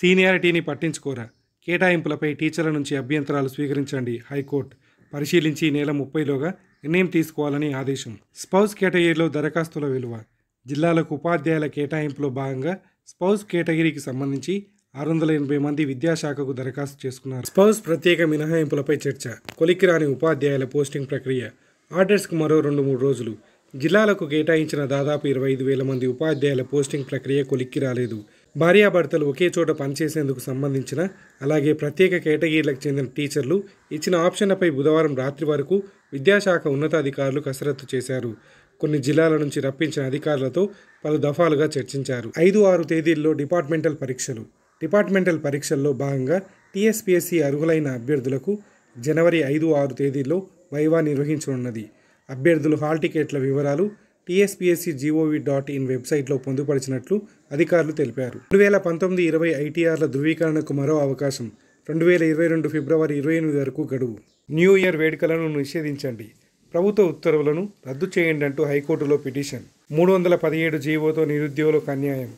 సీనియారిటీని పట్టించుకోరా కేటాయింపులపై టీచర్ల నుంచి అభ్యంతరాలు స్వీకరించండి హైకోర్టు పరిశీలించి నెల ముప్పైలోగా నిర్ణయం తీసుకోవాలని ఆదేశం స్పౌస్ కేటగిరీలో దరఖాస్తుల విలువ జిల్లాలకు ఉపాధ్యాయుల కేటాయింపులో భాగంగా స్పౌస్ కేటగిరీకి సంబంధించి ఆరు వందల ఎనభై మంది విద్యాశాఖకు దరఖాస్తు చేసుకున్నారు స్పౌస్ ప్రత్యేక మినహాయింపులపై చర్చ కొలికిరాని ఉపాధ్యాయుల పోస్టింగ్ ప్రక్రియ ఆర్డర్స్కు మరో రెండు మూడు రోజులు జిల్లాలకు కేటాయించిన దాదాపు ఇరవై ఐదు వేల మంది ఉపాధ్యాయుల పోస్టింగ్ ప్రక్రియ కొలిక్కి రాలేదు భార్యాభర్తలు ఒకే చోట పనిచేసేందుకు సంబంధించిన అలాగే ప్రత్యేక కేటగిరీలకు చెందిన టీచర్లు ఇచ్చిన ఆప్షన్లపై బుధవారం రాత్రి వరకు విద్యాశాఖ ఉన్నతాధికారులు కసరత్తు చేశారు కొన్ని జిల్లాల నుంచి రప్పించిన అధికారులతో పలు దఫాలుగా చర్చించారు ఐదు ఆరు తేదీల్లో డిపార్ట్మెంటల్ పరీక్షలు డిపార్ట్మెంటల్ పరీక్షల్లో భాగంగా టీఎస్పీఎస్సీ అర్హులైన అభ్యర్థులకు జనవరి ఐదు ఆరు తేదీల్లో వైవా నిర్వహించనున్నది అభ్యర్థులు హాల్ టికెట్ల వివరాలు టీఎస్పీఎస్సీ జీఓవి డాట్ ఇన్ వెబ్సైట్లో పొందుపరిచినట్లు అధికారులు తెలిపారు రెండు వేల పంతొమ్మిది ఇరవై ఐటీఆర్ల ధృవీకరణకు మరో అవకాశం రెండు వేల ఇరవై రెండు ఫిబ్రవరి ఇరవై ఎనిమిది వరకు గడువు న్యూ ఇయర్ వేడుకలను నిషేధించండి ప్రభుత్వ ఉత్తర్వులను రద్దు చేయండి అంటూ హైకోర్టులో పిటిషన్ మూడు వందల పదిహేడు జీవోతో నిరుద్యోగులకు అన్యాయం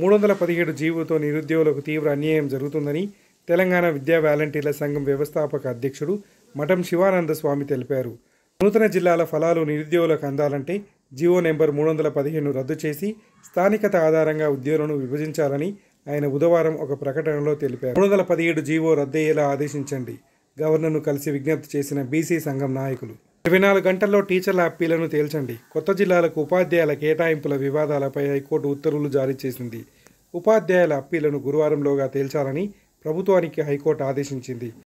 మూడు వందల పదిహేడు జీవోతో నిరుద్యోగులకు తీవ్ర అన్యాయం జరుగుతుందని తెలంగాణ విద్యా వాలంటీర్ల సంఘం వ్యవస్థాపక అధ్యక్షుడు మఠం శివానంద స్వామి తెలిపారు నూతన జిల్లాల ఫలాలు నిరుద్యోగులకు అందాలంటే జీవో నెంబర్ మూడు వందల పదిహేను రద్దు చేసి స్థానికత ఆధారంగా ఉద్యోగులను విభజించాలని ఆయన బుధవారం ఒక ప్రకటనలో తెలిపారు మూడు వందల పదిహేడు జీవో రద్దయ్యేలా ఆదేశించండి గవర్నర్ను కలిసి విజ్ఞప్తి చేసిన బీసీ సంఘం నాయకులు ఇరవై నాలుగు గంటల్లో టీచర్ల అప్పీలను తేల్చండి కొత్త జిల్లాలకు ఉపాధ్యాయుల కేటాయింపుల వివాదాలపై హైకోర్టు ఉత్తర్వులు జారీ చేసింది ఉపాధ్యాయుల అప్పీలను గురువారంలోగా తేల్చాలని ప్రభుత్వానికి హైకోర్టు ఆదేశించింది